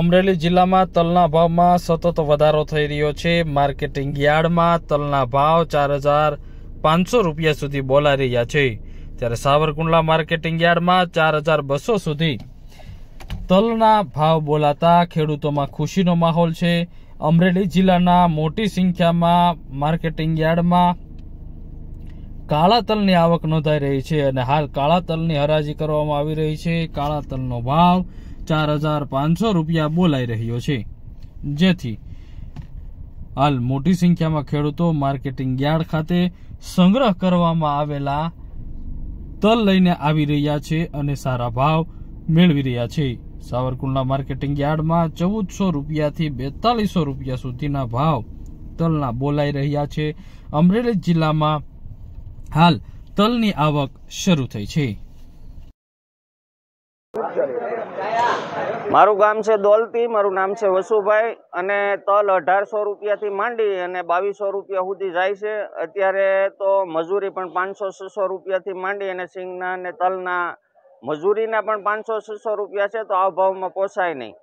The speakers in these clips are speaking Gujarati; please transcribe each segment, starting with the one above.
અમરેલી જિલ્લામાં તલના ભાવમાં સતત વધારો થઈ રહ્યો છે માર્કેટિંગ યાર્ડમાં તલના ભાવ ચાર હજાર પાંચસો રૂપિયા સુધી બોલાઈ રહ્યા છે ત્યારે સાવરકુંડલા માર્કેટિંગ યાર્ડમાં ચાર હજાર બસો સુધી તલના ભાવ બોલાતા ખેડૂતોમાં ખુશીનો માહોલ છે અમરેલી જિલ્લાના મોટી સંખ્યામાં માર્કેટિંગ યાર્ડમાં કાળા તલની આવક નોંધાઈ રહી છે અને હાલ કાળા તલની હરાજી કરવામાં આવી રહી છે કાળા તલનો ભાવ ચાર હજાર પાંચસો રૂપિયા બોલાઈ રહ્યો છે જેથી હાલ મોટી સંખ્યામાં ખેડૂતો માર્કેટિંગ યાર્ડ ખાતે સંગ્રહ કરવામાં આવેલા તલ લઈને આવી રહ્યા છે અને સારા ભાવ મેળવી રહ્યા છે સાવરકુંડલા માર્કેટિંગ યાર્ડમાં ચૌદસો રૂપિયાથી બેતાલીસો રૂપિયા સુધીના ભાવ તલના બોલાઈ રહ્યા છે અમરેલી જિલ્લામાં હાલ તલની આવક શરૂ થઈ છે મારું ગામ છે દોલતી મારું નામ છે વસુભાઈ અને તલ અઢારસો રૂપિયાથી માંડી અને બાવીસો રૂપિયા સુધી જાય છે અત્યારે તો મજૂરી પણ પાંચસો છસો રૂપિયાથી માંડી અને સિંગના અને તલના મજૂરીના પણ પાંચસો છસો રૂપિયા છે તો આ ભાવમાં પોસાય નહીં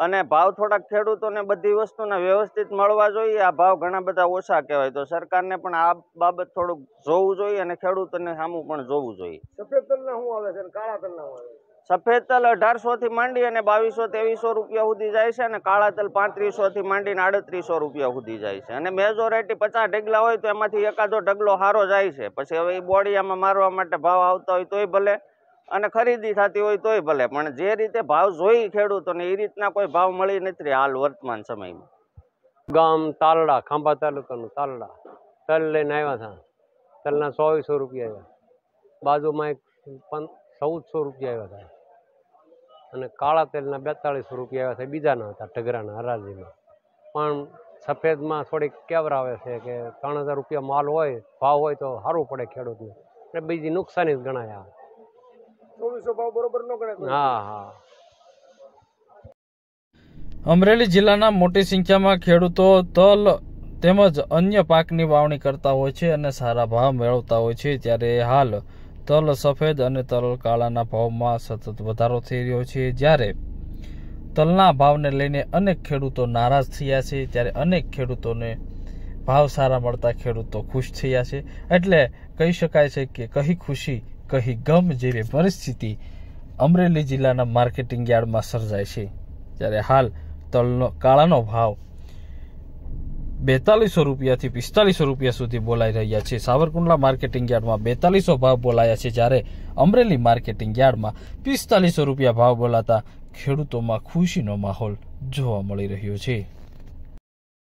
અને ભાવ થોડાક ખેડૂતોને બધી વસ્તુને વ્યવસ્થિત મળવા જોઈએ આ ભાવ ઘણા બધા ઓછા કહેવાય તો સરકારને પણ આ બાબત થોડુંક જોવું જોઈએ અને ખેડૂતોને સામું પણ જોવું જોઈએ સફેદ તલના શું આવે છે કાળા તલના સફેદ તલ અઢારસો થી માંડી અને બાવીસો ત્રેવીસો રૂપિયા સુધી જાય છે અને કાળા તલ પાંત્રીસો થી માંડીને આડત્રીસો રૂપિયા સુધી જાય છે અને મેજોરિટી પચાસ ઢગલા હોય તો એમાંથી એકાદો ઢગલો સારો જાય છે પછી હવે એ બોડિયામાં મારવા માટે ભાવ આવતા હોય તોય ભલે અને ખરીદી થતી હોય તોય ભલે પણ જે રીતે ભાવ જોઈ ખેડૂતોને એ રીતના કોઈ ભાવ મળી નથી હાલ વર્તમાન સમયમાં ગામ તાલડા ખાંભા તાલુકાનું તાલડા તલ લઈને આવ્યા હતા તલના ચોવીસો રૂપિયા આવ્યા બાજુમાં એક પણ ચૌદસો રૂપિયા આવ્યા હતા અને કાળા તેલના બેતાળીસો રૂપિયા આવ્યા છે બીજાના હતા ઢગરાના હરાજીમાં પણ સફેદમાં થોડીક કેવરાવે છે કે ત્રણ હજાર રૂપિયા માલ હોય ભાવ હોય તો સારું પડે ખેડૂતને એટલે બીજી નુકસાની જ ગણાય આવે અમરેલી જિલ્લાના મોટી સંખ્યામાં ખેડૂતો તલ તેમજ અન્ય પાકની વાવણી કરતા હોય છે અને સારા ભાવ મેળવતા હોય છે ત્યારે હાલ તલ સફેદ અને તરલ કાળાના ભાવમાં સતત વધારો થઈ રહ્યો છે જ્યારે તલના ભાવને લઈને અનેક ખેડૂતો નારાજ થયા છે ત્યારે અનેક ખેડૂતોને ભાવ સારા મળતા ખેડૂતો ખુશ થયા છે એટલે કહી શકાય છે કે કહી ખુશી કહી ગમ જેવી પરિસ્થિતિ અમરેલી જિલ્લાના માર્કેટિંગ યાર્ડમાં સર્જાય છે જ્યારે હાલ તલનો કાળાનો ભાવ બેતાલીસો રૂપિયાથી પિસ્તાલીસો રૂપિયા સુધી બોલાઈ રહ્યા છે સાવરકુંડલા માર્કેટિંગ યાર્ડમાં બેતાલીસો ભાવ બોલાયા છે જ્યારે અમરેલી માર્કેટિંગ યાર્ડમાં પિસ્તાલીસો રૂપિયા ભાવ બોલાતા ખેડૂતોમાં ખુશીનો માહોલ જોવા મળી રહ્યો છે